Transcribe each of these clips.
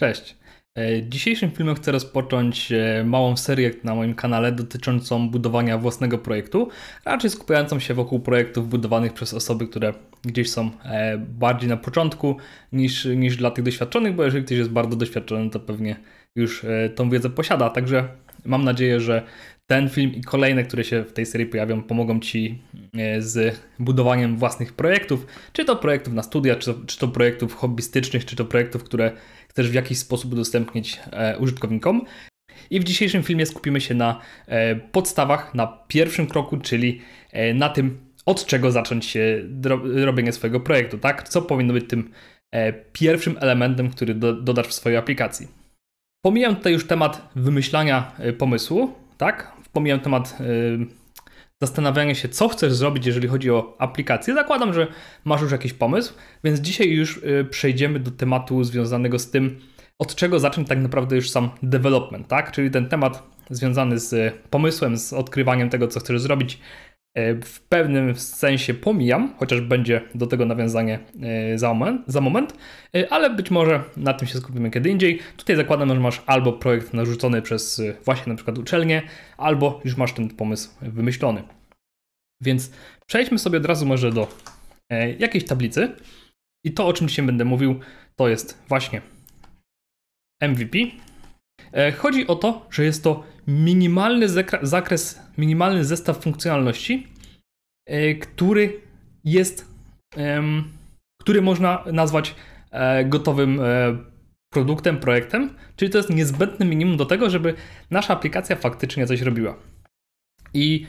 Cześć. E, dzisiejszym filmem chcę rozpocząć e, małą serię na moim kanale dotyczącą budowania własnego projektu, raczej skupiającą się wokół projektów budowanych przez osoby, które gdzieś są e, bardziej na początku niż, niż dla tych doświadczonych, bo jeżeli ktoś jest bardzo doświadczony, to pewnie już tą wiedzę posiada. Także mam nadzieję, że ten film i kolejne, które się w tej serii pojawią, pomogą Ci z budowaniem własnych projektów, czy to projektów na studia, czy to, czy to projektów hobbystycznych, czy to projektów, które też w jakiś sposób udostępnić e, użytkownikom. I w dzisiejszym filmie skupimy się na e, podstawach, na pierwszym kroku, czyli e, na tym, od czego zacząć robienie swojego projektu, tak? Co powinno być tym pierwszym elementem, który dodasz w swojej aplikacji. Pomijam tutaj już temat wymyślania pomysłu, tak? Pomijam temat zastanawianie się, co chcesz zrobić, jeżeli chodzi o aplikację. Zakładam, że masz już jakiś pomysł, więc dzisiaj już y, przejdziemy do tematu związanego z tym, od czego zacząć tak naprawdę już sam development, tak? Czyli ten temat związany z pomysłem, z odkrywaniem tego, co chcesz zrobić, E, w pewnym sensie pomijam, chociaż będzie do tego nawiązanie e, za moment, za moment, e, ale być może na tym się skupimy kiedy indziej. Tutaj zakładam, że masz albo projekt narzucony przez właśnie na przykład uczelnię, albo już masz ten pomysł wymyślony. Więc przejdźmy sobie od razu może do jakiejś tablicy i to o czym się będę mówił to jest właśnie MVP, E, chodzi o to, że jest to minimalny zakres, minimalny zestaw funkcjonalności, e, który jest, który można nazwać e, gotowym produktem, projektem, czyli to jest niezbędne minimum do tego, żeby nasza aplikacja faktycznie coś robiła. I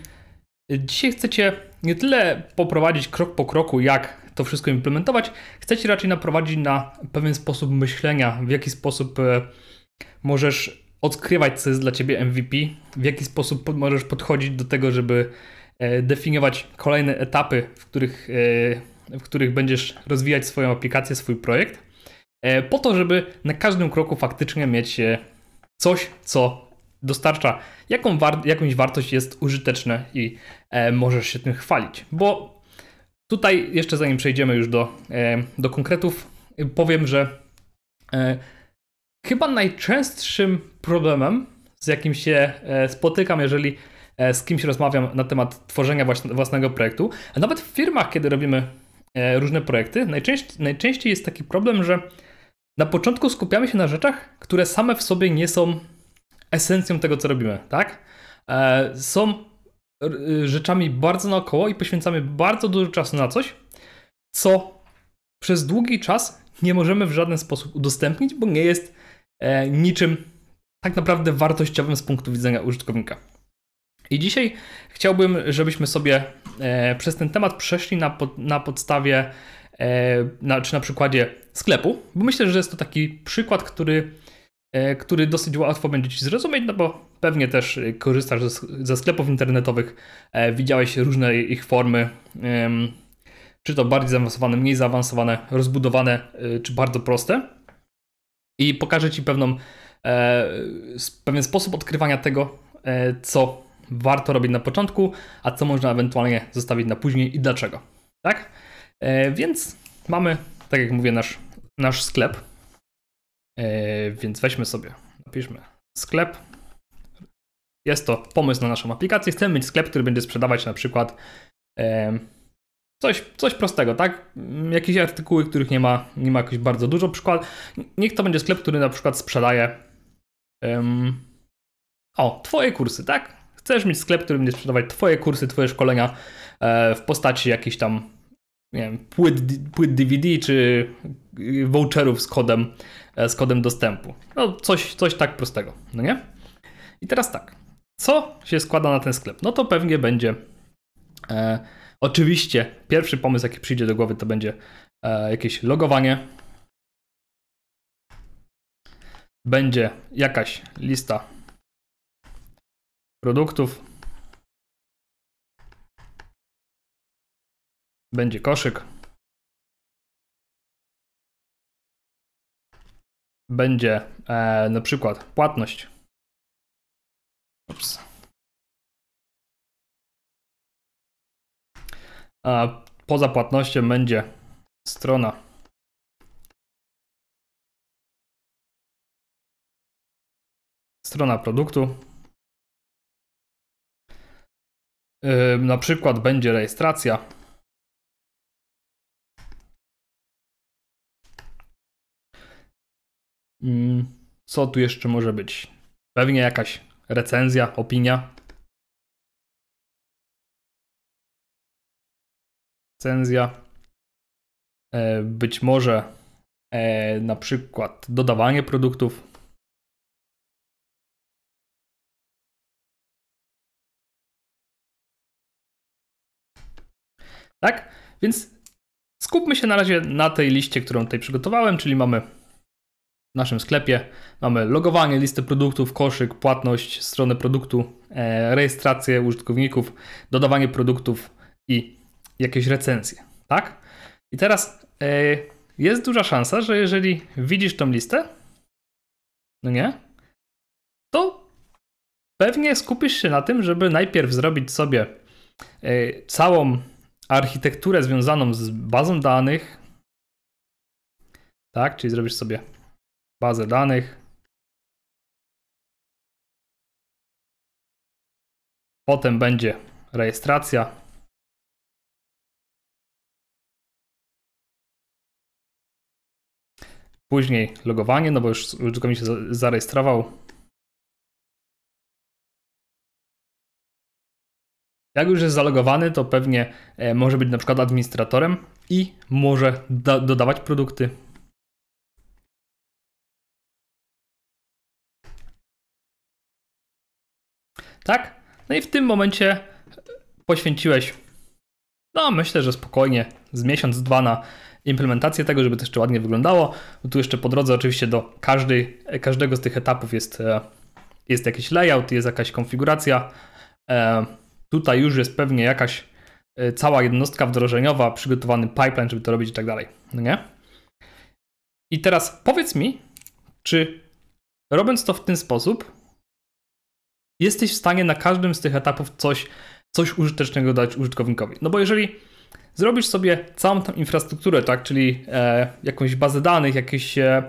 dzisiaj chcecie nie tyle poprowadzić krok po kroku, jak to wszystko implementować, chcecie raczej naprowadzić na pewien sposób myślenia, w jaki sposób możesz odkrywać, co jest dla ciebie MVP, w jaki sposób możesz podchodzić do tego, żeby e, definiować kolejne etapy, w których, e, w których będziesz rozwijać swoją aplikację, swój projekt, e, po to, żeby na każdym kroku faktycznie mieć coś, co dostarcza jaką war jakąś wartość, jest użyteczne i możesz się tym chwalić. Bo tutaj, jeszcze zanim przejdziemy już do, do konkretów, powiem, że Chyba najczęstszym problemem, z jakim się e, spotykam, jeżeli e, z kimś rozmawiam na temat tworzenia własnego projektu, a nawet w firmach, kiedy robimy e, różne projekty, najczęściej, najczęściej jest taki problem, że na początku skupiamy się na rzeczach, które same w sobie nie są esencją tego, co robimy, tak? Są y, rzeczami bardzo naokoło i poświęcamy bardzo dużo czasu na coś, co przez długi czas nie możemy w żaden sposób udostępnić, bo nie jest E, niczym tak naprawdę wartościowym z punktu widzenia użytkownika. I dzisiaj chciałbym, żebyśmy sobie e, przez ten temat przeszli na, pod, na podstawie, e, na, czy na przykładzie sklepu, bo myślę, że jest to taki przykład, który, który dosyć łatwo będzie Ci zrozumieć, no bo pewnie też korzystasz ze, ze sklepów internetowych, widziałeś różne ich formy, czy to bardziej zaawansowane, mniej zaawansowane, rozbudowane, czy bardzo proste. I pokażę Ci pewną, e, pewien sposób odkrywania tego, e, co warto robić na początku, a co można ewentualnie zostawić na później i dlaczego. Tak? E, więc mamy, tak jak mówię, nasz, nasz sklep. E, więc weźmy sobie, napiszmy sklep. Jest to pomysł na naszą aplikację. Chcemy mieć sklep, który będzie sprzedawać na przykład Coś, coś prostego, tak? Jakieś artykuły, których nie ma, nie ma jakoś bardzo dużo. Przykład, niech to będzie sklep, który na przykład sprzedaje. Um, o, twoje kursy, tak? Chcesz mieć sklep, który będzie sprzedawać twoje kursy, twoje szkolenia e, w postaci jakichś tam nie wiem, płyt, płyt DVD czy voucherów z kodem, e, z kodem dostępu. No, coś, coś tak prostego, no nie? I teraz tak. Co się składa na ten sklep? No to pewnie będzie. E, Oczywiście, pierwszy pomysł, jaki przyjdzie do głowy, to będzie e, jakieś logowanie. Będzie jakaś lista produktów. Będzie koszyk. Będzie e, na przykład płatność. Ups. A poza płatnością będzie strona. Strona produktu. na przykład będzie rejestracja. Mm, co tu jeszcze może być? Pewnie jakaś recenzja, opinia. recenzja. E, być może e, na przykład dodawanie produktów. Tak? Więc skupmy się na razie na tej liście, którą tutaj przygotowałem, czyli mamy w naszym sklepie mamy logowanie, listę produktów, koszyk, płatność, stronę produktu, e, rejestrację użytkowników, dodawanie produktów i jakieś recenzje, tak? I teraz e, jest duża szansa, że jeżeli widzisz tą listę, no nie, to pewnie skupisz się na tym, żeby najpierw zrobić sobie e, całą architekturę związaną z bazą danych, tak? Czyli zrobisz sobie bazę danych. Potem będzie rejestracja, Później logowanie, no bo już użytkownik się zarejestrował. Jak już jest zalogowany, to pewnie e, może być na przykład administratorem i może dodawać produkty. Tak? No i w tym momencie e, poświęciłeś, no myślę, że spokojnie, z miesiąc, dwa na implementację tego, żeby to jeszcze ładnie wyglądało. No tu jeszcze po drodze oczywiście do każdej, każdego z tych etapów jest, e, jest jakiś layout, jest jakaś konfiguracja. E, tutaj już jest pewnie jakaś e, cała jednostka wdrożeniowa, przygotowany pipeline, żeby to robić i tak dalej. No nie? I teraz powiedz mi, czy robiąc to w ten sposób, jesteś w stanie na każdym z tych etapów coś, coś użytecznego dać użytkownikowi. No bo jeżeli zrobisz sobie całą tą infrastrukturę, tak, czyli e, jakąś bazę danych, jakieś e,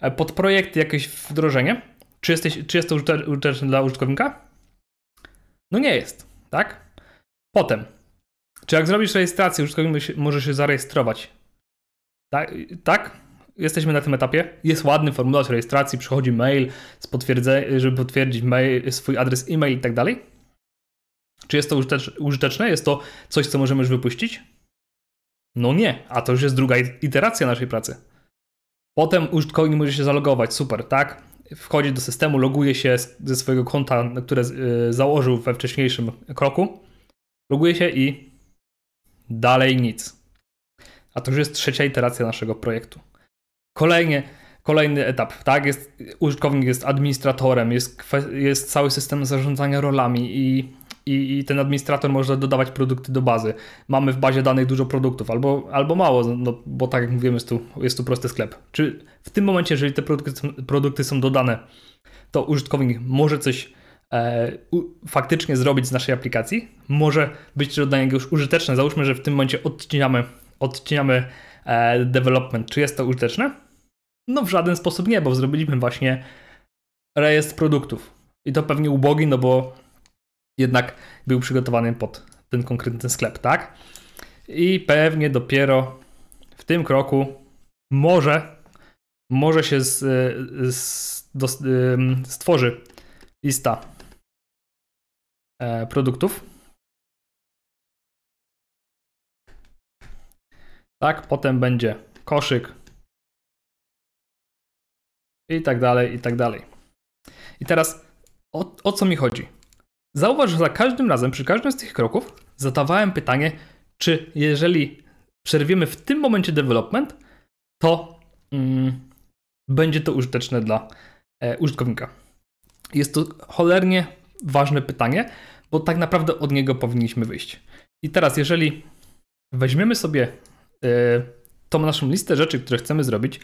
e podprojekty, jakieś wdrożenie. Czy, jesteś, czy jest to użyteczne dla użytkownika? No nie jest, tak? Potem, czy jak zrobisz rejestrację, użytkownik może się zarejestrować? Tak? tak? Jesteśmy na tym etapie. Jest ładny formularz rejestracji, przychodzi mail, z żeby potwierdzić mail, swój adres e-mail i tak dalej. Czy jest to użyteczne? Jest to coś, co możemy już wypuścić? No nie, a to już jest druga iteracja naszej pracy. Potem użytkownik może się zalogować, super, tak? Wchodzi do systemu, loguje się ze swojego konta, które y, założył we wcześniejszym kroku, loguje się i dalej nic. A to już jest trzecia iteracja naszego projektu. Kolejnie, kolejny etap, tak? Jest, użytkownik jest administratorem, jest, jest cały system zarządzania rolami i i, i, ten administrator może dodawać produkty do bazy. Mamy w bazie danych dużo produktów, albo, albo mało, no, bo tak jak mówiłem, jest tu, jest tu prosty sklep. Czy w tym momencie, jeżeli te produkty, produkty są dodane, to użytkownik może coś e, u, faktycznie zrobić z naszej aplikacji? Może być to dla niego już użyteczne? Załóżmy, że w tym momencie odcinamy, odcinamy e, development. Czy jest to użyteczne? No w żaden sposób nie, bo zrobiliśmy właśnie rejestr produktów. I to pewnie ubogi, no bo jednak był przygotowany pod ten konkretny sklep, tak? I pewnie dopiero w tym kroku może, może się z, z, do, stworzy lista e, produktów. Tak, potem będzie koszyk i tak dalej, i tak dalej. I teraz o, o co mi chodzi? Zauważ, że za każdym razem, przy każdym z tych kroków, zadawałem pytanie, czy jeżeli przerwiemy w tym momencie development, to mm, będzie to użyteczne dla e, użytkownika. Jest to cholernie ważne pytanie, bo tak naprawdę od niego powinniśmy wyjść. I teraz, jeżeli weźmiemy sobie e, tą naszą listę rzeczy, które chcemy zrobić,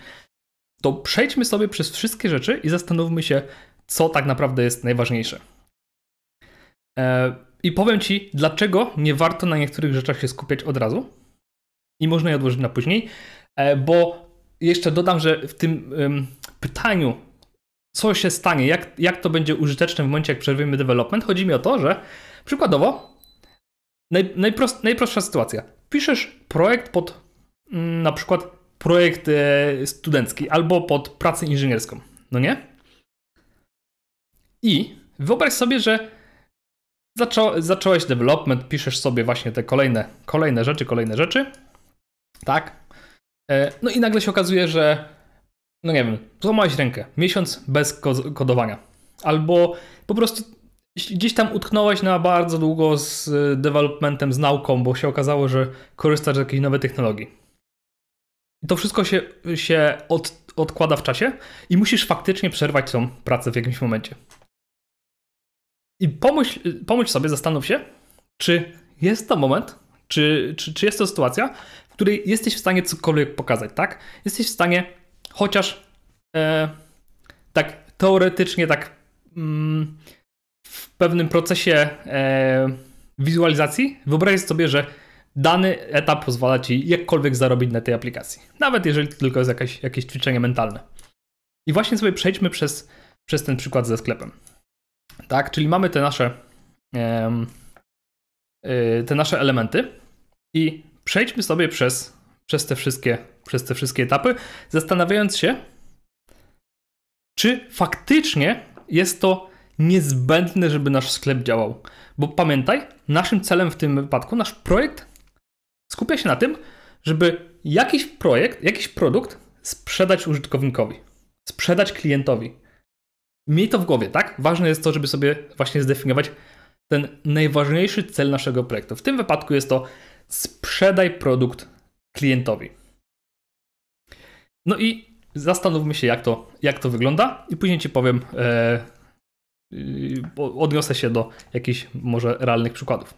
to przejdźmy sobie przez wszystkie rzeczy i zastanówmy się, co tak naprawdę jest najważniejsze. E, I powiem Ci, dlaczego nie warto na niektórych rzeczach się skupiać od razu i można je odłożyć na później, e, bo jeszcze dodam, że w tym pytaniu, co się stanie, jak, jak to będzie użyteczne w momencie, jak przerwiemy development, chodzi mi o to, że przykładowo naj, najprost, najprostsza sytuacja. Piszesz projekt pod mm, na przykład projekt e, studencki albo pod pracę inżynierską, no nie? I wyobraź sobie, że Zaczą, zacząłeś development, piszesz sobie właśnie te kolejne, kolejne rzeczy, kolejne rzeczy. Tak. E, no i nagle się okazuje, że no nie wiem, złamałeś rękę, miesiąc bez kodowania. Albo po prostu gdzieś tam utknąłeś na bardzo długo z e, developmentem, z nauką, bo się okazało, że korzystasz z jakiejś nowej technologii. I to wszystko się, się od, odkłada w czasie i musisz faktycznie przerwać tą pracę w jakimś momencie. I pomyśl, pomyśl sobie, zastanów się, czy jest to moment, czy, czy, czy jest to sytuacja, w której jesteś w stanie cokolwiek pokazać, tak? Jesteś w stanie chociaż e, tak teoretycznie, tak mm, w pewnym procesie e, wizualizacji wyobrazić sobie, że dany etap pozwala ci jakkolwiek zarobić na tej aplikacji. Nawet jeżeli to tylko jest jakaś, jakieś ćwiczenie mentalne. I właśnie sobie przejdźmy przez, przez ten przykład ze sklepem. Tak, czyli mamy te nasze, y, te nasze elementy i przejdźmy sobie przez, przez, te wszystkie, przez te wszystkie etapy, zastanawiając się, czy faktycznie jest to niezbędne, żeby nasz sklep działał. Bo pamiętaj, naszym celem w tym wypadku, nasz projekt skupia się na tym, żeby jakiś projekt, jakiś produkt sprzedać użytkownikowi, sprzedać klientowi miej to w głowie, tak? Ważne jest to, żeby sobie właśnie zdefiniować ten najważniejszy cel naszego projektu. W tym wypadku jest to sprzedaj produkt klientowi. No i zastanówmy się, jak to, jak to wygląda, i później Ci powiem, e, odniosę się do jakichś może realnych przykładów.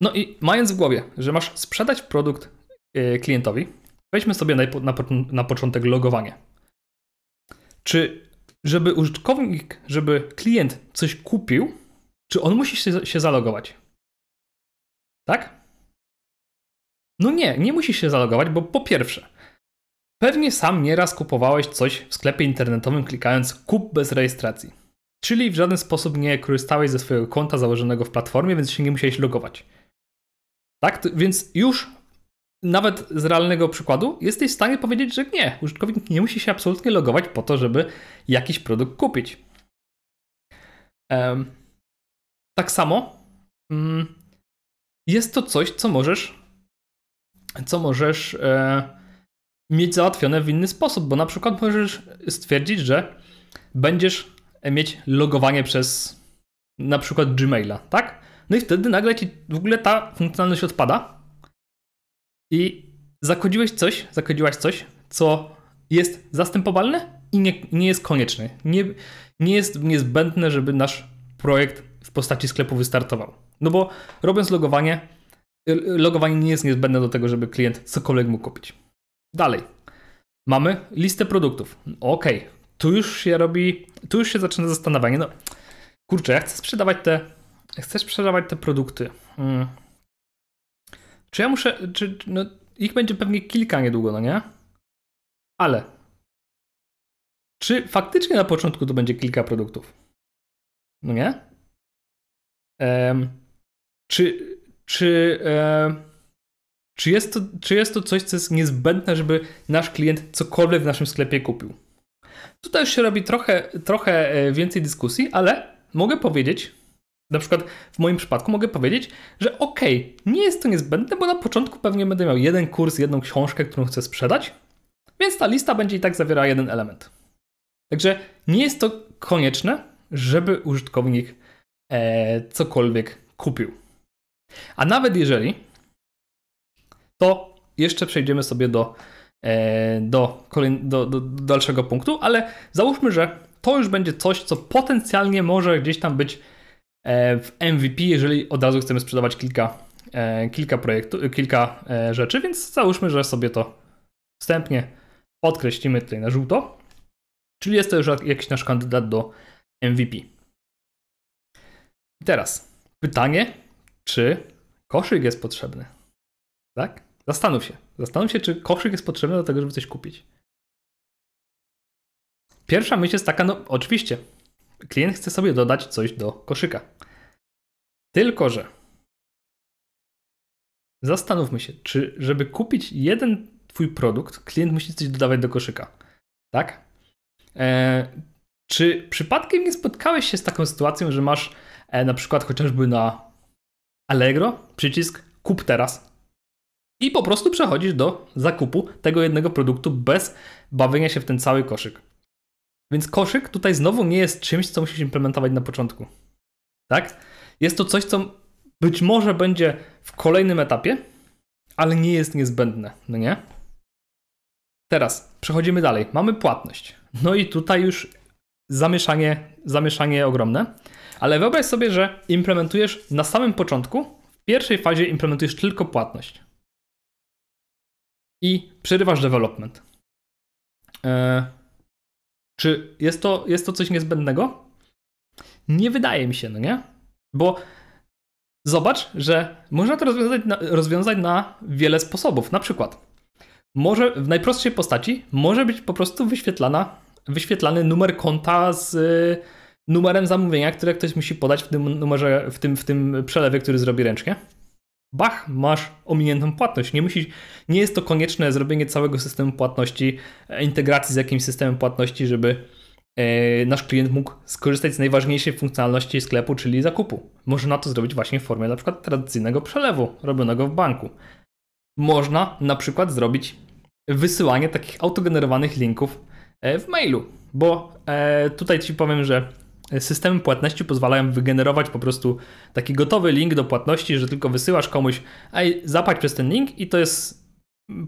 No i mając w głowie, że masz sprzedać produkt e, klientowi, weźmy sobie na, na, na początek logowanie. Czy żeby użytkownik, żeby klient coś kupił, czy on musi się, się zalogować? Tak? No nie, nie musisz się zalogować, bo po pierwsze, pewnie sam nieraz kupowałeś coś w sklepie internetowym klikając kup bez rejestracji. Czyli w żaden sposób nie korzystałeś ze swojego konta założonego w platformie, więc się nie musiałeś logować. Tak, więc już nawet z realnego przykładu jesteś w stanie powiedzieć, że nie, użytkownik nie musi się absolutnie logować po to, żeby jakiś produkt kupić. tak samo mm, jest to coś, co możesz, co możesz e, mieć załatwione w inny sposób, bo na przykład możesz stwierdzić, że będziesz mieć logowanie przez na przykład Gmaila, tak? No i wtedy nagle ci w ogóle ta funkcjonalność odpada i zakodziłeś coś, zakodziłaś coś, co jest zastępowalne i nie, nie jest konieczne. Nie, nie jest niezbędne, żeby nasz projekt w postaci sklepu wystartował. No bo robiąc logowanie, y, logowanie nie jest niezbędne do tego, żeby klient cokolwiek mógł kupić. Dalej. Mamy listę produktów. Ok, tu już się robi, tu już się zaczyna zastanawianie. No, kurczę, ja chcę sprzedawać te, chcesz sprzedawać te produkty. Mm. Czy ja muszę. Czy, no, ich będzie pewnie kilka niedługo, no nie? Ale. Czy faktycznie na początku to będzie kilka produktów? No nie? czy. Czy. czy jest, to, czy jest to coś, co jest niezbędne, żeby nasz klient cokolwiek w naszym sklepie kupił? Tutaj już się robi trochę, trochę e, więcej dyskusji, ale mogę powiedzieć, na przykład w moim przypadku mogę powiedzieć, że okej, okay, nie jest to niezbędne, bo na początku pewnie będę miał jeden kurs, jedną książkę, którą chcę sprzedać, więc ta lista będzie i tak zawierała jeden element. Także nie jest to konieczne, żeby użytkownik e, cokolwiek kupił. A nawet jeżeli, to jeszcze przejdziemy sobie do, e, do, kolej, do, do, do dalszego punktu, ale załóżmy, że to już będzie coś, co potencjalnie może gdzieś tam być E, w MVP, jeżeli od razu chcemy sprzedawać kilka, e, kilka projektu e, kilka rzeczy, więc załóżmy, że sobie to wstępnie podkreślimy tutaj na żółto. Czyli jest to już jakiś nasz kandydat do MVP. teraz pytanie, czy koszyk jest potrzebny? Tak? Zastanów się. Zastanów się, czy koszyk jest potrzebny do tego, żeby coś kupić. Pierwsza myśl jest taka, no oczywiście, klient chce sobie dodać coś do koszyka. Tylko, że zastanówmy się, czy żeby kupić jeden Twój produkt, klient musi coś dodawać do koszyka. Tak? E, czy przypadkiem nie spotkałeś się z taką sytuacją, że masz e, na przykład chociażby na Allegro przycisk kup teraz i po prostu przechodzisz do zakupu tego jednego produktu bez bawienia się w ten cały koszyk? Więc koszyk tutaj znowu nie jest czymś, co musisz implementować na początku. Tak? Jest to coś, co być może będzie w kolejnym etapie, ale nie jest niezbędne, no nie? Teraz przechodzimy dalej. Mamy płatność. No i tutaj już zamieszanie, zamieszanie ogromne. Ale wyobraź sobie, że implementujesz na samym początku, w pierwszej fazie implementujesz tylko płatność. I przerywasz development. Yy czy jest to, jest to coś niezbędnego? Nie wydaje mi się, no nie? Bo zobacz, że można to rozwiązać na, rozwiązać na wiele sposobów. Na przykład, może w najprostszej postaci może być po prostu wyświetlana, wyświetlany numer konta z y, numerem zamówienia, które ktoś musi podać w tym numerze, w tym, w tym przelewie, który zrobi ręcznie. Bach, masz ominiętą płatność. Nie musisz, nie jest to konieczne zrobienie całego systemu płatności, e, integracji z jakimś systemem płatności, żeby e, nasz klient mógł skorzystać z najważniejszej funkcjonalności sklepu, czyli zakupu. Można to zrobić właśnie w formie na przykład tradycyjnego przelewu robionego w banku. Można na przykład zrobić wysyłanie takich autogenerowanych linków e, w mailu, bo tutaj ci powiem, że systemy płatności pozwalają wygenerować po prostu taki gotowy link do płatności, że tylko wysyłasz komuś, ej, zapłać przez ten link i to jest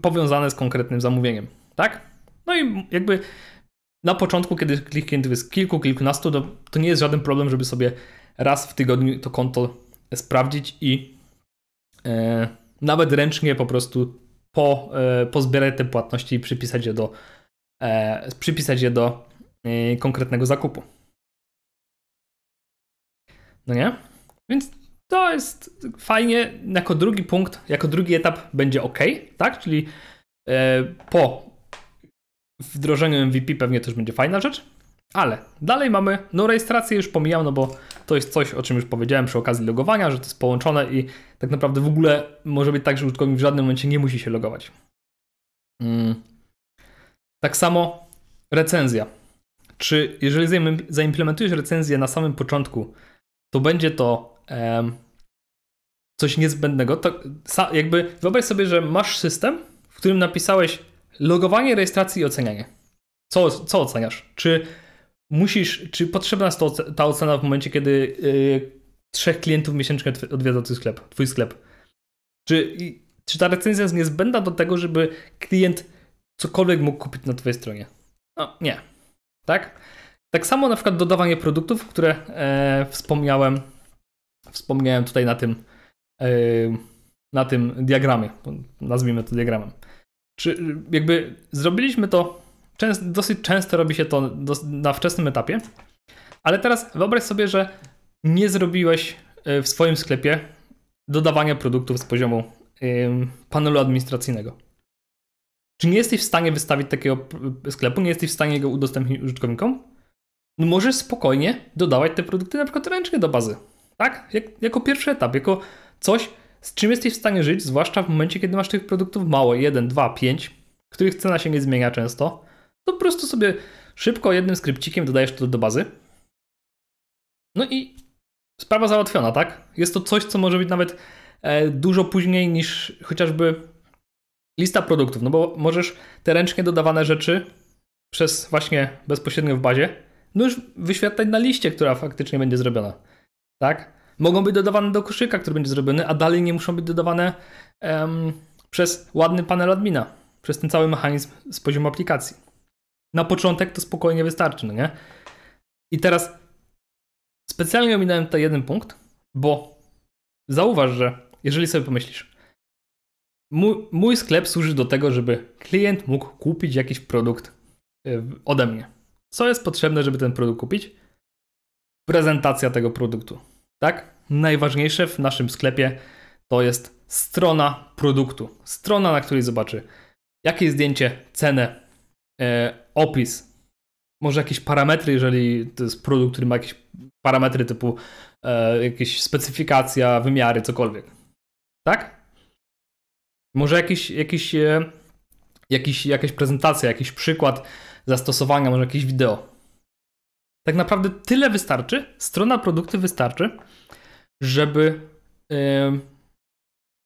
powiązane z konkretnym zamówieniem, tak? No i jakby na początku, kiedy klientów jest kilku, kilkunastu, to, to nie jest żaden problem, żeby sobie raz w tygodniu to konto sprawdzić i e, nawet ręcznie po prostu po, e, pozbierać te płatności i przypisać je do, e, przypisać je do e, konkretnego zakupu. No nie? Więc to jest fajnie. Jako drugi punkt, jako drugi etap będzie ok, tak? Czyli e, po wdrożeniu MVP pewnie też będzie fajna rzecz. Ale dalej mamy, no rejestrację już pomijam, no bo to jest coś, o czym już powiedziałem przy okazji logowania, że to jest połączone i tak naprawdę w ogóle może być tak, że użytkownik w żadnym momencie nie musi się logować. Mm. Tak samo recenzja. Czy jeżeli zaimplementujesz recenzję na samym początku to będzie to um, coś niezbędnego. To, jakby wyobraź sobie, że masz system, w którym napisałeś logowanie, rejestrację i ocenianie. Co, co oceniasz? Czy musisz, czy potrzebna jest to, ta ocena w momencie, kiedy yy, trzech klientów miesięcznie odwiedza twój sklep? Twój sklep? Czy, czy ta recenzja jest niezbędna do tego, żeby klient cokolwiek mógł kupić na twojej stronie? No, nie. Tak? Tak samo na przykład dodawanie produktów, które e, wspomniałem, wspomniałem tutaj na tym, e, na tym diagramie, nazwijmy to diagramem. Czy jakby zrobiliśmy to, dosyć często robi się to do, na wczesnym etapie, ale teraz wyobraź sobie, że nie zrobiłeś e, w swoim sklepie dodawania produktów z poziomu e, panelu administracyjnego. Czy nie jesteś w stanie wystawić takiego sklepu, nie jesteś w stanie go udostępnić użytkownikom? no możesz spokojnie dodawać te produkty na przykład ręcznie do bazy. Tak? Jak, jako pierwszy etap, jako coś, z czym jesteś w stanie żyć, zwłaszcza w momencie, kiedy masz tych produktów mało, 1, 2, 5, których cena się nie zmienia często, to po prostu sobie szybko jednym skrypcikiem dodajesz to do bazy. No i sprawa załatwiona, tak? Jest to coś, co może być nawet e, dużo później niż chociażby lista produktów, no bo możesz te ręcznie dodawane rzeczy przez właśnie bezpośrednio w bazie no już wyświetlać na liście, która faktycznie będzie zrobiona. Tak? Mogą być dodawane do koszyka, który będzie zrobiony, a dalej nie muszą być dodawane um, przez ładny panel admina, przez ten cały mechanizm z poziomu aplikacji. Na początek to spokojnie wystarczy, no nie? I teraz specjalnie ominąłem ten jeden punkt, bo zauważ, że jeżeli sobie pomyślisz, mój, mój, sklep służy do tego, żeby klient mógł kupić jakiś produkt e, ode mnie. Co jest potrzebne, żeby ten produkt kupić? Prezentacja tego produktu, tak? Najważniejsze w naszym sklepie to jest strona produktu. Strona, na której zobaczy jakie zdjęcie, cenę, e, opis, może jakieś parametry, jeżeli to jest produkt, który ma jakieś parametry typu e, jakieś specyfikacja, wymiary, cokolwiek. Tak? Może jakiś, jakiś, e, jakiś, jakaś prezentacja, jakiś przykład, zastosowania, może jakieś wideo. Tak naprawdę tyle wystarczy, strona produkty wystarczy, żeby yy,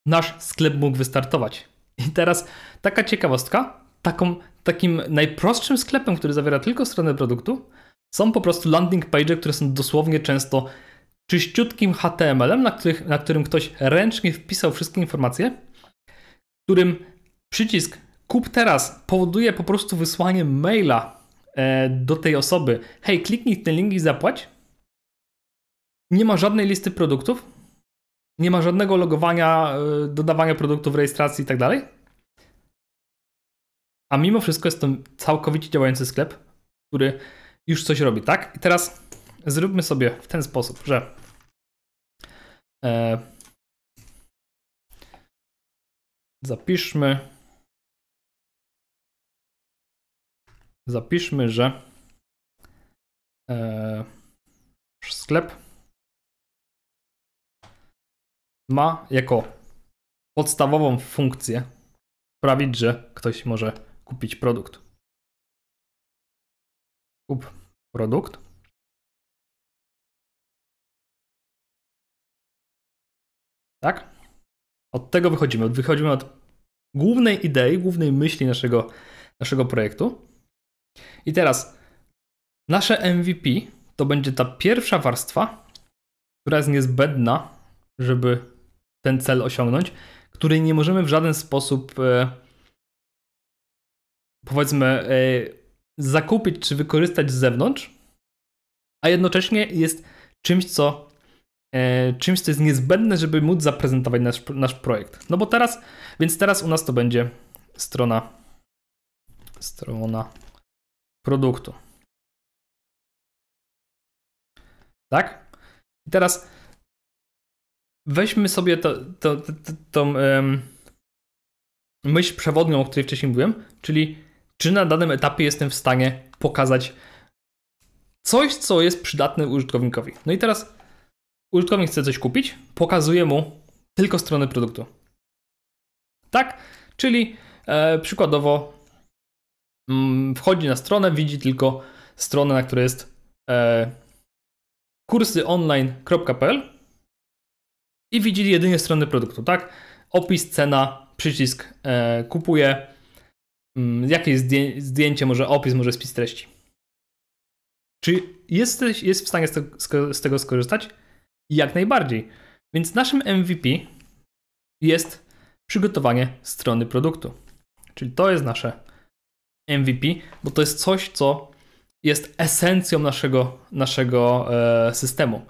nasz sklep mógł wystartować. I teraz taka ciekawostka, taką, takim najprostszym sklepem, który zawiera tylko stronę produktu, są po prostu landing page, które są dosłownie często czyściutkim HTML-em, na, których, na którym ktoś ręcznie wpisał wszystkie informacje, którym przycisk kup teraz powoduje po prostu wysłanie maila e, do tej osoby. Hej, kliknij ten link i zapłać. Nie ma żadnej listy produktów. Nie ma żadnego logowania, e, dodawania produktów, rejestracji itd. Tak A mimo wszystko jest to całkowicie działający sklep, który już coś robi, tak? I teraz zróbmy sobie w ten sposób, że e, zapiszmy Zapiszmy, że e, sklep ma jako podstawową funkcję sprawić, że ktoś może kupić produkt. Kup produkt. Tak? Od tego wychodzimy. Wychodzimy od głównej idei, głównej myśli naszego, naszego projektu. I teraz nasze MVP to będzie ta pierwsza warstwa, która jest niezbędna, żeby ten cel osiągnąć, której nie możemy w żaden sposób e, powiedzmy e, zakupić czy wykorzystać z zewnątrz, a jednocześnie jest czymś, co e, czymś, co jest niezbędne, żeby móc zaprezentować nasz, nasz projekt. No bo teraz, więc teraz u nas to będzie strona strona produktu. Tak? I teraz weźmy sobie to, to, to, to tą um, myśl przewodnią, o której wcześniej mówiłem, czyli czy na danym etapie jestem w stanie pokazać coś, co jest przydatne użytkownikowi. No i teraz użytkownik chce coś kupić, pokazuje mu tylko stronę produktu. Tak? Czyli e, przykładowo Mm, wchodzi na stronę, widzi tylko stronę, na której jest e, kursyonline.pl i widzi jedynie stronę produktu, tak? Opis, cena, przycisk e, kupuje, mm, jakieś zdję zdjęcie, może opis, może spis treści. Czy jesteś jest w stanie z tego skorzystać? Jak najbardziej. Więc naszym MVP jest przygotowanie strony produktu. Czyli to jest nasze MVP, bo to jest coś, co jest esencją naszego, naszego e, systemu.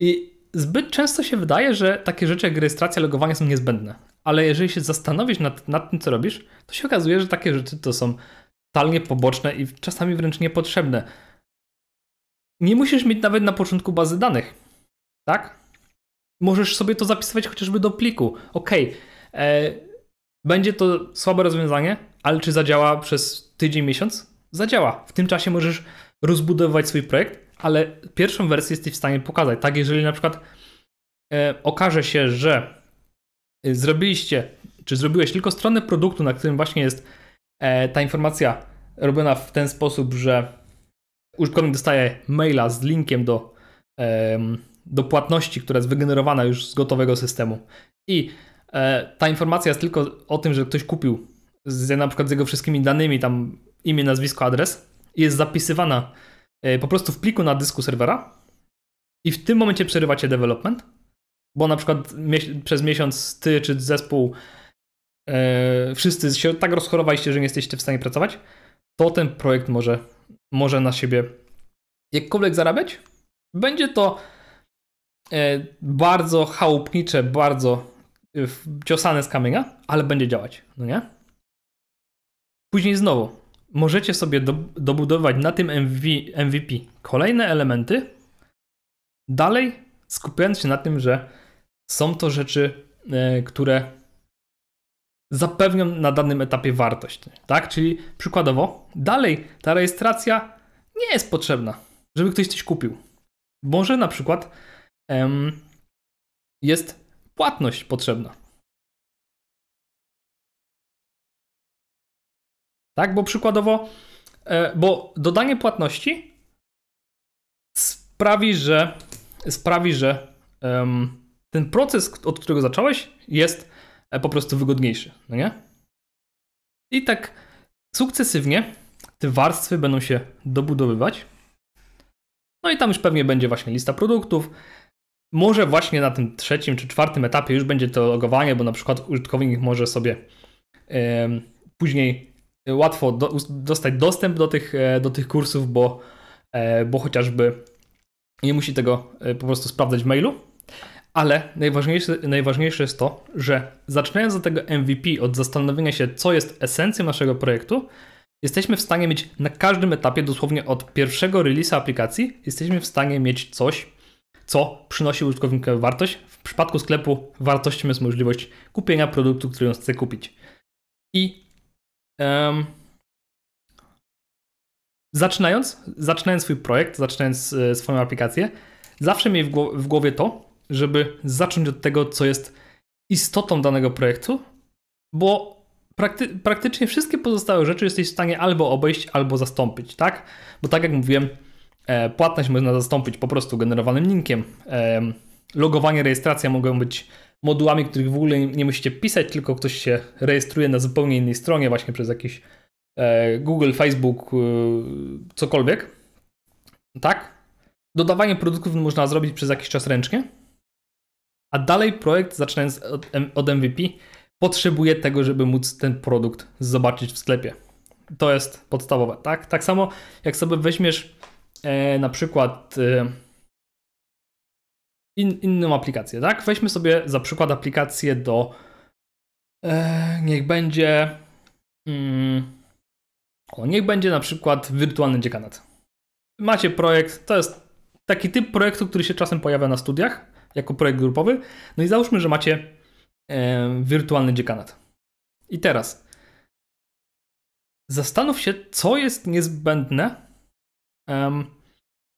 I zbyt często się wydaje, że takie rzeczy jak rejestracja, logowanie są niezbędne. Ale jeżeli się zastanowisz nad, nad tym, co robisz, to się okazuje, że takie rzeczy to są totalnie poboczne i czasami wręcz niepotrzebne. Nie musisz mieć nawet na początku bazy danych, tak? Możesz sobie to zapisywać chociażby do pliku. Ok, e, będzie to słabe rozwiązanie, ale czy zadziała przez tydzień, miesiąc zadziała. W tym czasie możesz rozbudowywać swój projekt, ale pierwszą wersję jesteś w stanie pokazać. Tak, jeżeli na przykład e, okaże się, że e, zrobiliście, czy zrobiłeś tylko stronę produktu, na którym właśnie jest e, ta informacja robiona w ten sposób, że użytkownik dostaje maila z linkiem do, e, do płatności, która jest wygenerowana już z gotowego systemu. I e, ta informacja jest tylko o tym, że ktoś kupił z, na przykład z jego wszystkimi danymi, tam imię, nazwisko, adres, jest zapisywana e, po prostu w pliku na dysku serwera i w tym momencie przerywacie development, bo na przykład przez miesiąc ty czy zespół yy, wszyscy się tak rozchorowaliście, że nie jesteście w stanie pracować, to ten projekt może, może na siebie jakkolwiek zarabiać. Będzie to e, bardzo chałupnicze, bardzo yy, ciosane z kamienia, ale będzie działać, no nie? Później znowu możecie sobie do, dobudować na tym MV, MVP kolejne elementy, dalej skupiając się na tym, że są to rzeczy, e, które zapewnią na danym etapie wartość. Tak? Czyli przykładowo, dalej ta rejestracja nie jest potrzebna, żeby ktoś coś kupił. Może na przykład jest płatność potrzebna. Tak, bo przykładowo, e, bo dodanie płatności sprawi, że sprawi, że ten proces, od którego zacząłeś, jest e, po prostu wygodniejszy, no nie? I tak sukcesywnie te warstwy będą się dobudowywać. No i tam już pewnie będzie właśnie lista produktów. Może właśnie na tym trzecim czy czwartym etapie już będzie to logowanie, bo na przykład użytkownik może sobie później łatwo do, dostać dostęp do tych, e, do tych kursów, bo, e, bo chociażby nie musi tego e, po prostu sprawdzać w mailu. Ale najważniejsze, najważniejsze jest to, że zaczynając od tego MVP, od zastanowienia się, co jest esencją naszego projektu, jesteśmy w stanie mieć na każdym etapie, dosłownie od pierwszego releasa aplikacji, jesteśmy w stanie mieć coś, co przynosi użytkownikowi wartość. W przypadku sklepu wartością jest możliwość kupienia produktu, który on chce kupić. I Um, zaczynając, zaczynając swój projekt, zaczynając e, swoją aplikację, zawsze miej w głowie to, żeby zacząć od tego, co jest istotą danego projektu, bo prakty praktycznie wszystkie pozostałe rzeczy jesteś w stanie albo obejść, albo zastąpić, tak? Bo tak jak mówiłem, e, płatność można zastąpić po prostu generowanym linkiem. E, logowanie, rejestracja mogą być modułami, których w ogóle nie musicie pisać, tylko ktoś się rejestruje na zupełnie innej stronie, właśnie przez jakiś e, Google, Facebook, e, cokolwiek. Tak? Dodawanie produktów można zrobić przez jakiś czas ręcznie. A dalej projekt, zaczynając od, MVP, potrzebuje tego, żeby móc ten produkt zobaczyć w sklepie. To jest podstawowe, tak? Tak samo jak sobie weźmiesz e, na przykład e, in, inną aplikację, tak? Weźmy sobie za przykład aplikację do. E, niech będzie. Mm, o, niech będzie na przykład wirtualny dziekanat. Macie projekt, to jest taki typ projektu, który się czasem pojawia na studiach, jako projekt grupowy. No i załóżmy, że macie e, wirtualny dziekanat. I teraz zastanów się, co jest niezbędne um,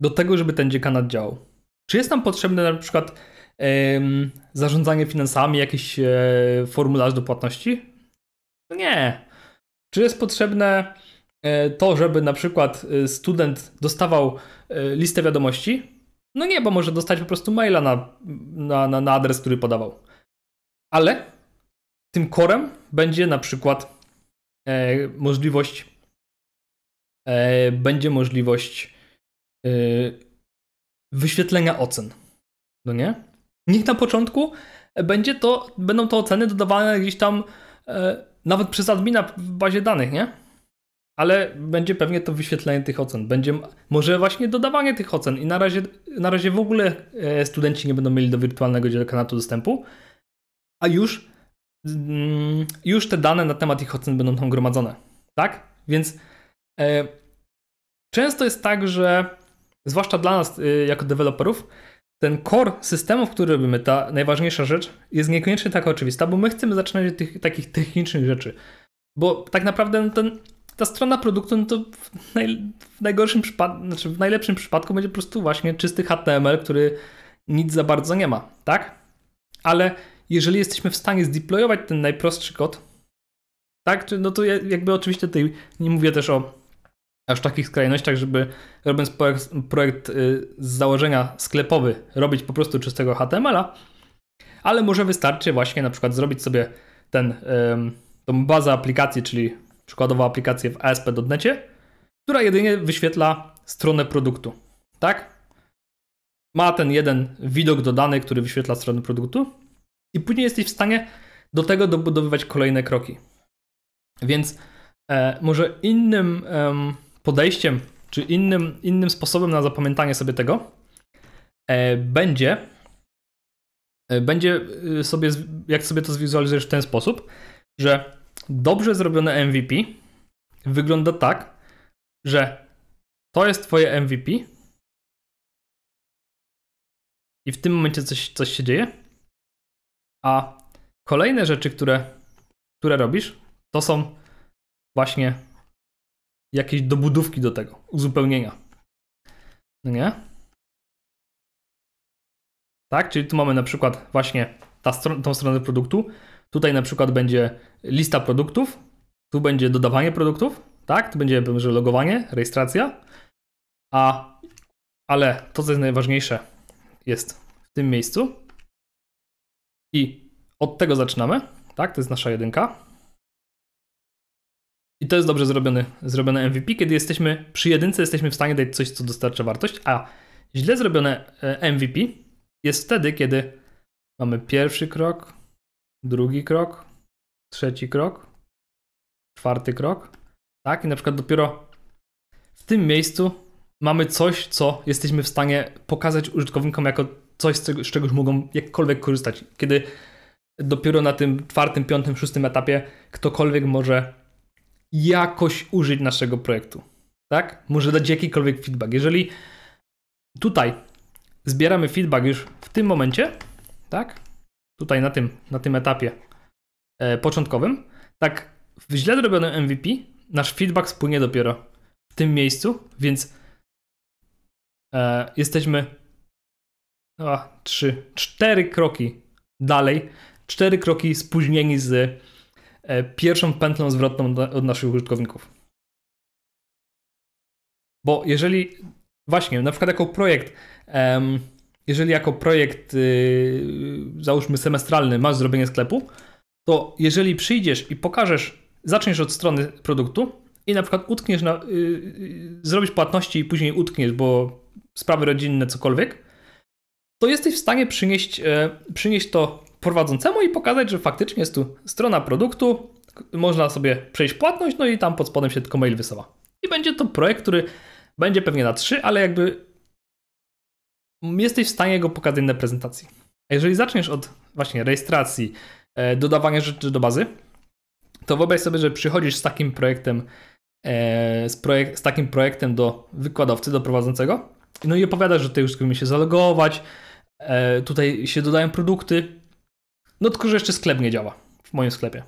do tego, żeby ten dziekanat działał. Czy jest nam potrzebne na przykład zarządzanie finansami, jakiś e, formularz do płatności? No nie. Czy jest potrzebne e, to, żeby na przykład e, student dostawał listę wiadomości? No nie, bo może dostać po prostu maila na, na, na, na adres, który podawał. Ale tym korem będzie na przykład e, możliwość e, będzie możliwość wyświetlenia ocen. No nie? Niech na początku będzie to, będą to oceny dodawane gdzieś tam e, nawet przez admina w bazie danych, nie? Ale będzie pewnie to wyświetlenie tych ocen. Będzie może właśnie dodawanie tych ocen i na razie, na razie w ogóle e, studenci nie będą mieli do wirtualnego to dostępu, a już, mm, już te dane na temat ich ocen będą tam gromadzone, tak? Więc e, często jest tak, że zwłaszcza dla nas y, jako deweloperów, ten core systemów, który robimy, ta najważniejsza rzecz, jest niekoniecznie taka oczywista, bo my chcemy zaczynać od tych, takich technicznych rzeczy. Bo tak naprawdę no ten, ta strona produktu no to w, naj, w najgorszym przypadku, znaczy w najlepszym przypadku będzie po prostu właśnie czysty HTML, który nic za bardzo nie ma, tak? Ale jeżeli jesteśmy w stanie zdeployować ten najprostszy kod, tak, no to jakby oczywiście tutaj nie mówię też o aż w takich skrajnościach, żeby robiąc projekt, projekt y, z założenia sklepowy, robić po prostu czystego HTML-a, ale może wystarczy właśnie na przykład zrobić sobie ten, tą bazę aplikacji, czyli przykładowo aplikację w ASP.NETie, która jedynie wyświetla stronę produktu, tak? Ma ten jeden widok dodany, który wyświetla stronę produktu i później jesteś w stanie do tego dobudowywać kolejne kroki. Więc e, może innym... E, podejściem, czy innym, innym sposobem na zapamiętanie sobie tego e, będzie, e, będzie e, sobie, jak sobie to zwizualizujesz w ten sposób, że dobrze zrobione MVP wygląda tak, że to jest twoje MVP i w tym momencie coś, coś się dzieje, a kolejne rzeczy, które, które robisz, to są właśnie jakieś dobudówki do tego, uzupełnienia. No nie? Tak, czyli tu mamy na przykład właśnie ta str tą stronę produktu, tutaj na przykład będzie lista produktów, tu będzie dodawanie produktów, tak, tu będzie że logowanie, rejestracja, a, ale to, co jest najważniejsze, jest w tym miejscu i od tego zaczynamy, tak, to jest nasza jedynka, i to jest dobrze zrobione, zrobione MVP, kiedy jesteśmy przy jedynce, jesteśmy w stanie dać coś, co dostarcza wartość, a źle zrobione e, MVP jest wtedy, kiedy mamy pierwszy krok, drugi krok, trzeci krok, czwarty krok, tak? I na przykład dopiero w tym miejscu mamy coś, co jesteśmy w stanie pokazać użytkownikom jako coś, z, już mogą jakkolwiek korzystać. Kiedy dopiero na tym czwartym, piątym, szóstym etapie ktokolwiek może jakoś użyć naszego projektu. Tak? Może dać jakikolwiek feedback. Jeżeli tutaj zbieramy feedback już w tym momencie, tak? Tutaj na tym, na tym etapie e, początkowym, tak w źle zrobionym MVP nasz feedback spłynie dopiero w tym miejscu, więc e, jesteśmy o, trzy, cztery kroki dalej, cztery kroki spóźnieni z E, pierwszą pętlą zwrotną od naszych użytkowników. Bo jeżeli, właśnie, na przykład jako projekt, jeżeli jako projekt, y, załóżmy semestralny, masz zrobienie sklepu, to jeżeli przyjdziesz i pokażesz, zaczniesz od strony produktu i na przykład utkniesz na, y, y, zrobisz płatności i później utkniesz, bo sprawy rodzinne, cokolwiek, to jesteś w stanie przynieść, e, przynieść to prowadzącemu i pokazać, że faktycznie jest tu strona produktu, można sobie przejść płatność, no i tam pod spodem się tylko mail wysyła. I będzie to projekt, który będzie pewnie na 3, ale jakby jesteś w stanie go pokazać na prezentacji. A jeżeli zaczniesz od właśnie rejestracji, e, dodawania rzeczy do bazy, to wyobraź sobie, że przychodzisz z takim projektem, e, z, projek- z takim projektem do wykładowcy, do prowadzącego, no i opowiadasz, że tutaj już chcemy się zalogować, e, tutaj się dodają produkty, no tylko, że jeszcze sklep nie działa w moim sklepie.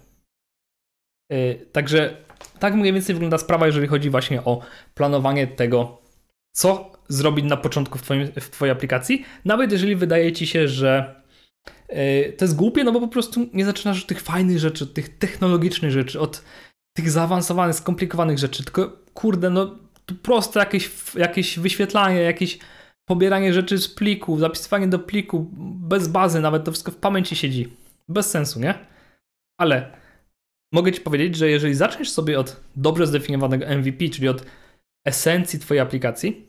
Yy, także tak mniej więcej wygląda sprawa, jeżeli chodzi właśnie o planowanie tego, co zrobić na początku w, twoim, w Twojej aplikacji, nawet jeżeli wydaje Ci się, że yy, to jest głupie, no bo po prostu nie zaczynasz od tych fajnych rzeczy, od tych technologicznych rzeczy, od tych zaawansowanych, skomplikowanych rzeczy, tylko kurde, no tu proste jakieś, jakieś wyświetlanie, jakieś pobieranie rzeczy z pliku, zapisywanie do pliku, bez bazy nawet, to wszystko w pamięci siedzi. Bez sensu, nie? Ale mogę ci powiedzieć, że jeżeli zaczniesz sobie od dobrze zdefiniowanego MVP, czyli od esencji twojej aplikacji,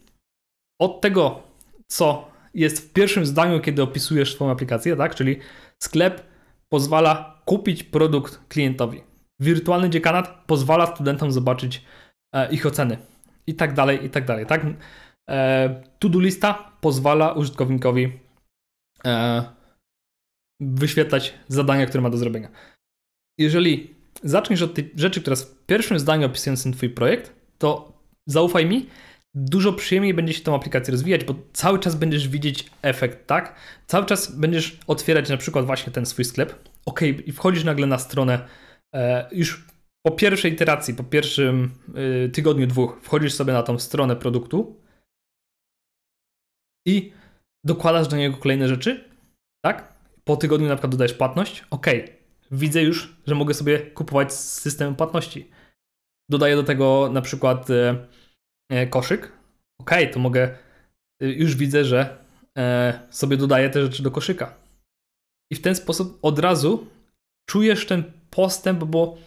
od tego, co jest w pierwszym zdaniu, kiedy opisujesz swoją aplikację, tak? Czyli sklep pozwala kupić produkt klientowi. Wirtualny dziekanat pozwala studentom zobaczyć e, ich oceny i tak dalej, i tak dalej, tak? E, to-do lista pozwala użytkownikowi e, wyświetlać zadania, które ma do zrobienia. Jeżeli zaczniesz od tej rzeczy, która jest w pierwszym zdaniu opisującym ten twój projekt, to zaufaj mi, dużo przyjemniej będzie się tą aplikację rozwijać, bo cały czas będziesz widzieć efekt, tak? Cały czas będziesz otwierać na przykład właśnie ten swój sklep, ok, i wchodzisz nagle na stronę e, już po pierwszej iteracji, po pierwszym y, tygodniu, dwóch, wchodzisz sobie na tą stronę produktu i dokładasz do niego kolejne rzeczy, tak? po tygodniu na przykład dodajesz płatność, ok, widzę już, że mogę sobie kupować z systemem płatności. Dodaję do tego na przykład e, e, koszyk, ok, to mogę, e, już widzę, że sobie dodaję te rzeczy do koszyka. I w ten sposób od razu czujesz ten postęp, bo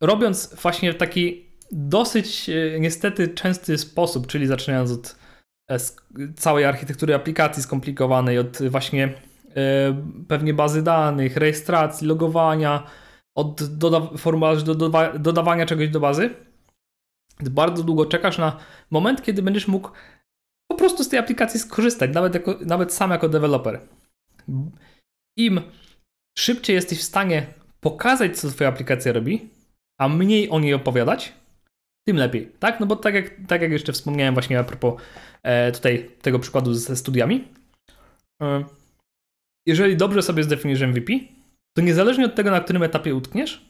robiąc właśnie w taki dosyć niestety częsty sposób, czyli zaczynając od całej architektury aplikacji skomplikowanej, od właśnie E, pewnie bazy danych, rejestracji, logowania, od doda- formularzy do doda- dodawania czegoś do bazy. Bardzo długo czekasz na moment, kiedy będziesz mógł po prostu z tej aplikacji skorzystać, nawet, jako, nawet sam jako deweloper. Im szybciej jesteś w stanie pokazać, co Twoja aplikacja robi, a mniej o niej opowiadać, tym lepiej, tak? No bo tak jak, tak jak jeszcze wspomniałem właśnie a propos e, tutaj tego przykładu ze studiami, e, jeżeli dobrze sobie zdefiniujesz MVP, to niezależnie od tego, na którym etapie utkniesz,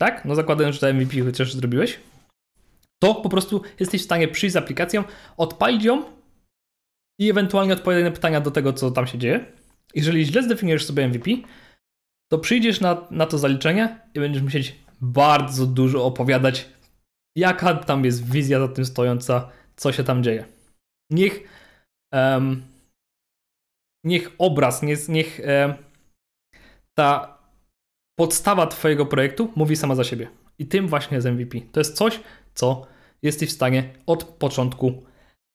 tak? No zakładając, że to MVP chociaż zrobiłeś, to po prostu jesteś w stanie przyjść z aplikacją, odpalić ją i ewentualnie odpowiadać na pytania do tego, co tam się dzieje. Jeżeli źle zdefiniujesz sobie MVP, to przyjdziesz na, na to zaliczenie i będziesz musieć bardzo dużo opowiadać, jaka tam jest wizja za tym stojąca, co się tam dzieje. Niech um, niech obraz, niech, niech e, ta podstawa Twojego projektu mówi sama za siebie. I tym właśnie jest MVP. To jest coś, co jesteś w stanie od początku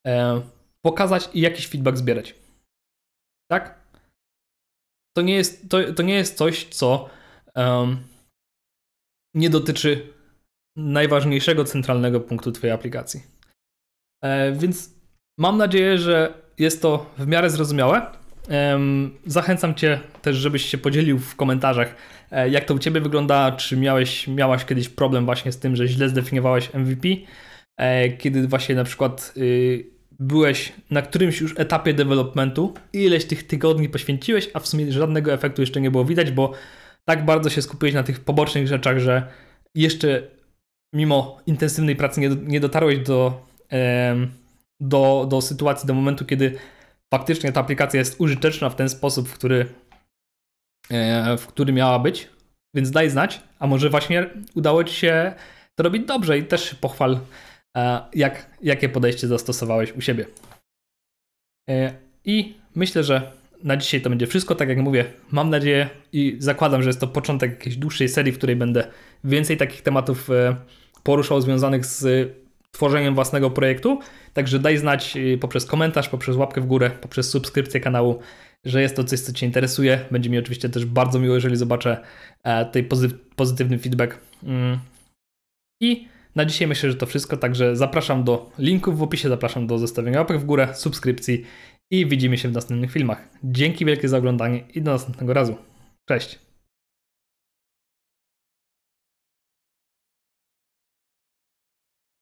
e, pokazać i jakiś feedback zbierać. Tak? To nie jest, to, to nie jest coś, co um, nie dotyczy najważniejszego centralnego punktu Twojej aplikacji. E, więc mam nadzieję, że jest to w miarę zrozumiałe. Zachęcam Cię też, żebyś się podzielił w komentarzach, e, jak to u Ciebie wygląda, czy miałeś, miałaś kiedyś problem właśnie z tym, że źle zdefiniowałeś MVP, e, kiedy właśnie na przykład y, byłeś na którymś już etapie developmentu, ileś tych tygodni poświęciłeś, a w sumie żadnego efektu jeszcze nie było widać, bo tak bardzo się skupiłeś na tych pobocznych rzeczach, że jeszcze mimo intensywnej pracy nie, nie dotarłeś do, do, do sytuacji, do momentu, kiedy faktycznie ta aplikacja jest użyteczna w ten sposób, w który, e, w który miała być, więc daj znać, a może właśnie udało Ci się to robić dobrze i też pochwal, e, jak, jakie podejście zastosowałeś u siebie. E, I myślę, że na dzisiaj to będzie wszystko. Tak jak mówię, mam nadzieję i zakładam, że jest to początek jakiejś dłuższej serii, w której będę więcej takich tematów poruszał związanych z tworzeniem własnego projektu. Także daj znać y, poprzez komentarz, poprzez łapkę w górę, poprzez subskrypcję kanału, że jest to coś, co Cię interesuje. Będzie mi oczywiście też bardzo miło, jeżeli zobaczę e, tutaj pozytywny feedback. Mm. I na dzisiaj myślę, że to wszystko. Także zapraszam do linków w opisie, zapraszam do zostawienia łapek w górę, subskrypcji i widzimy się w następnych filmach. Dzięki wielkie za oglądanie i do następnego razu. Cześć!